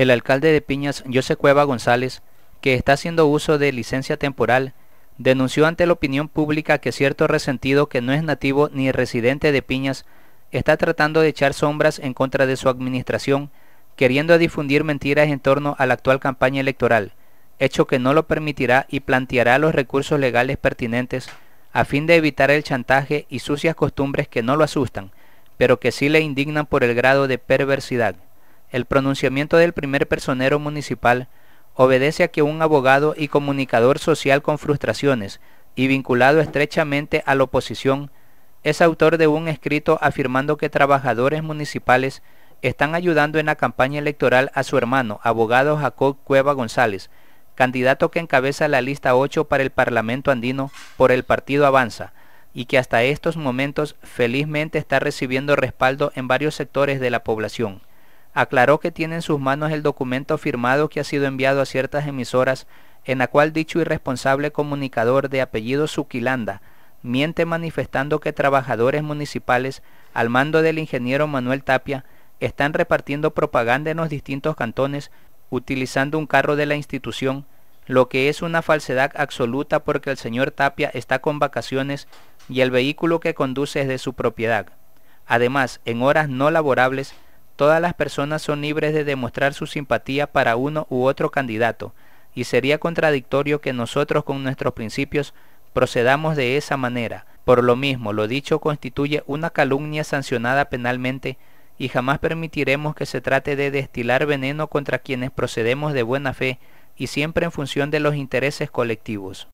El alcalde de Piñas, José Cueva González, que está haciendo uso de licencia temporal, denunció ante la opinión pública que cierto resentido que no es nativo ni residente de Piñas está tratando de echar sombras en contra de su administración, queriendo difundir mentiras en torno a la actual campaña electoral, hecho que no lo permitirá y planteará los recursos legales pertinentes a fin de evitar el chantaje y sucias costumbres que no lo asustan, pero que sí le indignan por el grado de perversidad. El pronunciamiento del primer personero municipal obedece a que un abogado y comunicador social con frustraciones y vinculado estrechamente a la oposición, es autor de un escrito afirmando que trabajadores municipales están ayudando en la campaña electoral a su hermano, abogado Jacob Cueva González, candidato que encabeza la lista 8 para el Parlamento andino por el partido Avanza, y que hasta estos momentos felizmente está recibiendo respaldo en varios sectores de la población aclaró que tiene en sus manos el documento firmado que ha sido enviado a ciertas emisoras en la cual dicho irresponsable comunicador de apellido Suquilanda miente manifestando que trabajadores municipales al mando del ingeniero Manuel Tapia están repartiendo propaganda en los distintos cantones utilizando un carro de la institución, lo que es una falsedad absoluta porque el señor Tapia está con vacaciones y el vehículo que conduce es de su propiedad. Además, en horas no laborables, Todas las personas son libres de demostrar su simpatía para uno u otro candidato, y sería contradictorio que nosotros con nuestros principios procedamos de esa manera. Por lo mismo, lo dicho constituye una calumnia sancionada penalmente y jamás permitiremos que se trate de destilar veneno contra quienes procedemos de buena fe y siempre en función de los intereses colectivos.